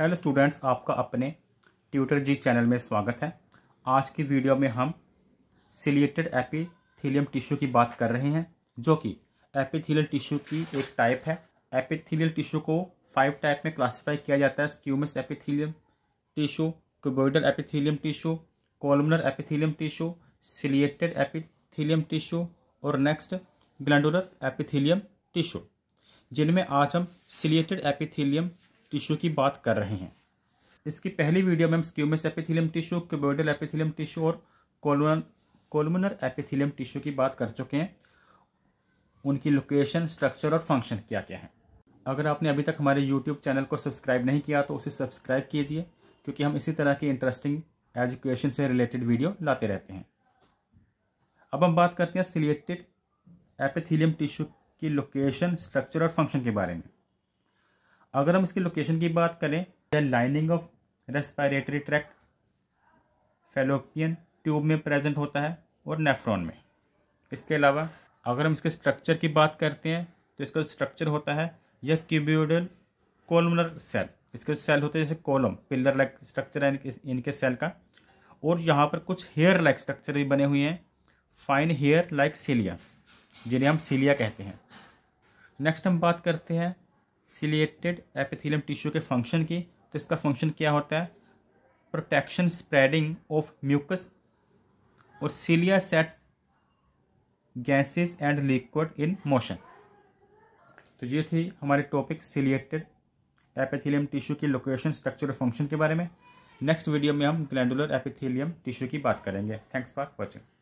hello students आपका अपने tutor जी channel में स्वागत है आज की वीडियो में हम सिलिएटेड एपिथीलियम टिश्यू की बात कर रहे हैं जो कि एपिथीलियल टिश्यू की एक टाइप है एपिथीलियल टिश्यू को फाइव टाइप में क्लासिफाई किया जाता है squamous epithelium tissue cuboidal epithelium tissue columnar epithelium tissue ciliated epithelium tissue और नेक्स्ट ग्लैंडुलर एपिथीलियम टिश्यू जिनमें आज हम सिलेटेड एपिथीलियम टिश्यू की बात कर रहे हैं इसकी पहली वीडियो में हम squamous epithelium tissue cuboidal epithelium tissue और कोलमुनर एपिथिलियम टिश्यू की बात कर चुके हैं उनकी लोकेशन स्ट्रक्चर और फंक्शन क्या क्या है अगर आपने अभी तक हमारे यूट्यूब चैनल को सब्सक्राइब नहीं किया तो उसे सब्सक्राइब कीजिए क्योंकि हम इसी तरह की इंटरेस्टिंग एजुकेशन से रिलेटेड वीडियो लाते रहते हैं अब हम बात करते हैं सिलेक्टेड एपिथिलियम टिश्यू की लोकेशन स्ट्रक्चर और फंक्शन के बारे में अगर हम इसकी लोकेशन की बात करें the lining of respiratory tract fallopian tube में प्रेजेंट होता है और नेफ्रॉन में इसके अलावा अगर हम इसके स्ट्रक्चर की बात करते हैं तो इसका स्ट्रक्चर होता है यह क्यूब्यूडल कोलमर सेल इसके सेल होते हैं जैसे कॉलम पिलर लाइक स्ट्रक्चर है इनके सेल का और यहाँ पर कुछ हेयर लाइक स्ट्रक्चर भी बने हुए हैं फाइन हेयर लाइक सीलिया जिन्हें हम सीलिया कहते हैं नेक्स्ट हम बात करते हैं सिलिएटेड एपिथीलियम टिश्यू के फंक्शन की तो इसका फंक्शन क्या होता है प्रोटेक्शन स्प्रेडिंग ऑफ म्यूकस और cilia set gases and liquid in motion तो ये थी हमारे टॉपिक सिलिएटेड एपिथीलियम टिश्यू की लोकेशन स्ट्रक्चर और फंक्शन के बारे में नेक्स्ट वीडियो में हम ग्लैंडुलर एपिथीलियम टिश्यू की बात करेंगे थैंक्स फॉर वॉचिंग